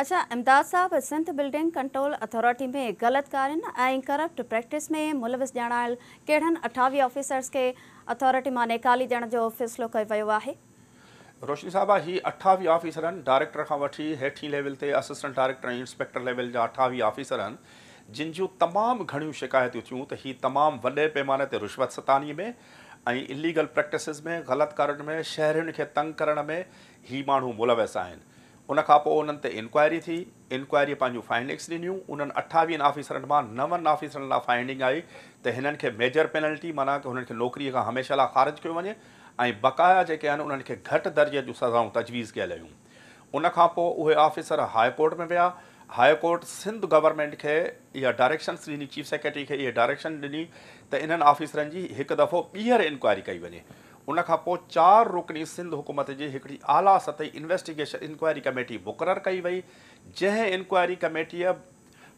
अच्छा अमदाद साहब Sindh building control authority में ग़लति कार्यनि ऐं करप्ट प्रैक्टिस में मुलविस ॾियण कहिड़नि अठावीह ऑफिसर्स खे अथॉरिटी मां नेकाली ॾियण जो फ़ैसिलो कयो वियो आहे रोशनी साहिब आहे हीअ अठावीह ऑफिसरनि डायरेक्टर खां वठी हेठीं लेवल ते असिस्टेंट डायरेक्टर ऐं इंस्पेक्टर लेवल जा अठावीह ऑफिसर आहिनि जिन जूं तमामु घणियूं शिकायतूं थियूं त हीअ तमामु वॾे पैमाने ते रिश्वत सतानी में ऐं इलीगल प्रैक्टिसिस में ग़लति कार्यनि में शहरनि खे तंग करण में ही माण्हू मुलविस आहिनि उन खां पोइ उन्हनि ते इंक्वायरी थी इंक्वायरी पंहिंजूं फाइंडिंग्स ॾिनियूं उन्हनि अठावीहनि ऑफिसरनि मां नवनि ऑफिसरनि लाइ फाइंडिंग आई त हिननि खे मेजर पेनल्टी माना की हुननि खे नौकिरीअ खां हमेशह लाइ ख़ारिज कयो वञे ऐं बक़ाया जेके आहिनि उन्हनि खे घटि दर्जे जूं सज़ाऊं तजवीज़ कयल हुयूं उन खां पोइ उहे ऑफिसर हाईकोर्ट में विया हाईकोर्ट सिंध गवर्नमेंट खे इहा डाइरेक्शन ॾिनी चीफ सेक्रेटरी खे इहा डायरेक्शन ॾिनी त इन्हनि ऑफिसरनि जी हिकु दफ़ो ॿीहर इंक्वायरी कई वञे उनखां पोइ चारि सिंध हुकूमत जी हिकड़ी आलास ताईं इंवेस्टिगेशन कमेटी मुक़ररु कई वई जंहिं इनक्वायरी कमेटीअ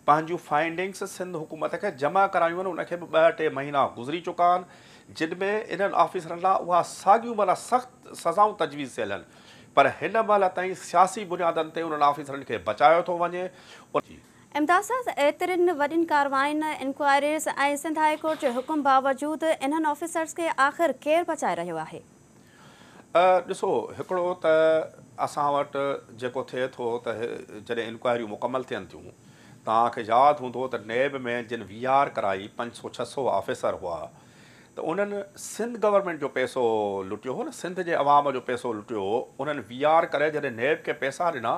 पंहिंजूं फाइंडिंग्स सिंध हुकूमत खे जमा करायूं आहिनि उनखे बि ॿ टे महीना गुज़री चुका आहिनि जिन में इन्हनि ऑफिसरनि लाइ उहा साॻियूं माना सख़्तु सज़ाऊं तजवीज़ थियल आहिनि पर हिन महिल ताईं सियासी बुनियादनि ते उन्हनि ऑफिसरनि खे बचायो ॾिसो हिकिड़ो त असां वटि जेको थिए थो त जॾहिं इंक्वायरियूं मुकमल थियनि थियूं तव्हांखे यादि हूंदो त नेब में जिन वी आर कराई 500 सौ छह सौ ऑफिसर हुआ त उन्हनि सिंध गवर्नमेंट जो पैसो लुटियो सिंध जे अवाम जो पैसो लुटियो उन्हनि वी आर करे जॾहिं नैब खे पैसा ॾिना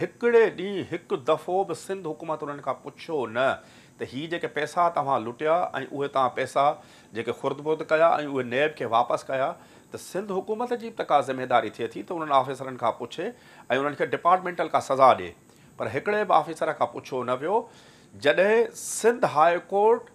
हिकिड़े ॾींहुं हिकु दफ़ो बि सिंध हुकूमत उन्हनि खां पुछियो न त हीअ जेके पैसा तव्हां लुटिया ऐं उहे तव्हां पैसा जेके खुर्द बुर्द कया ऐं उहे नैब खे वापसि कया त सिंध हुकूमत जी बि त का ज़िमेदारी थिए थी त उन्हनि ऑफिसरनि खां पुछे ऐं उन्हनि खे डिपार्टमेंटल खां सज़ा ॾिए पर हिकिड़े बि आफ़िसर खां पुछियो न वियो जॾहिं सिंध हाई कोर्ट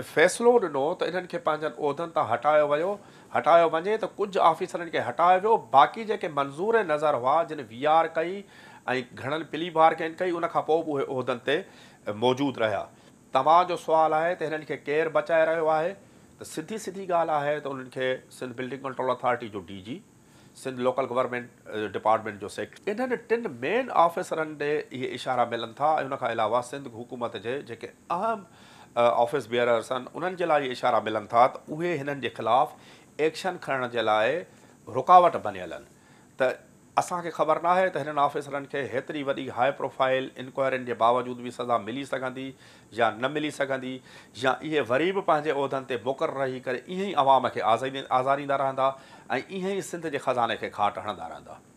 फ़ैसिलो ॾिनो त इन्हनि खे पंहिंजनि उहिदनि तां हटायो वियो हटायो वञे त कुझु ऑफिसरनि खे हटायो वियो बाक़ी जेके मंज़ूर नज़र हुआ जिन वी आर कई ऐं घणनि पिली बार कंहिं कई उन खां पोइ बि उहे उहिदनि ते मौजूदु रहिया तव्हांजो सुवालु आहे त हिननि खे केरु बचाए रहियो आहे त सिधी सिधी ॻाल्हि आहे त उन्हनि खे सिंध बिल्डिंग कंट्रोल अथॉरिटी जो D G Sindh local government department जो सेकेटरी इन्हनि टिनि मेन ऑफिसरनि ॾे इहे इशारा मिलनि था ऐं उनखां अलावा सिंध हुकूमत जे जेके अहम ऑफिस बियरर्स आहिनि उन्हनि जे लाइ इहे इशारा मिलनि था त उहे हिननि जे ख़िलाफ़ु एक्शन खणण जे लाइ रुकावट बनियल आहिनि त असांखे ख़बर न आहे त हिननि ऑफिसरनि खे हेतिरी वॾी हाई प्रोफाइल इंक्वायरियुनि जे बावजूदि बि सज़ा मिली सघंदी या न मिली सघंदी या इहे वरी बि पंहिंजे उहिदनि ते मुक़ररु रही करे ईअं ई आवाम खे आज़ादी आज़ारींदा रहंदा ऐं ईअं ई सिंध जे ख़ज़ाने खे घाट हणंदा रहंदा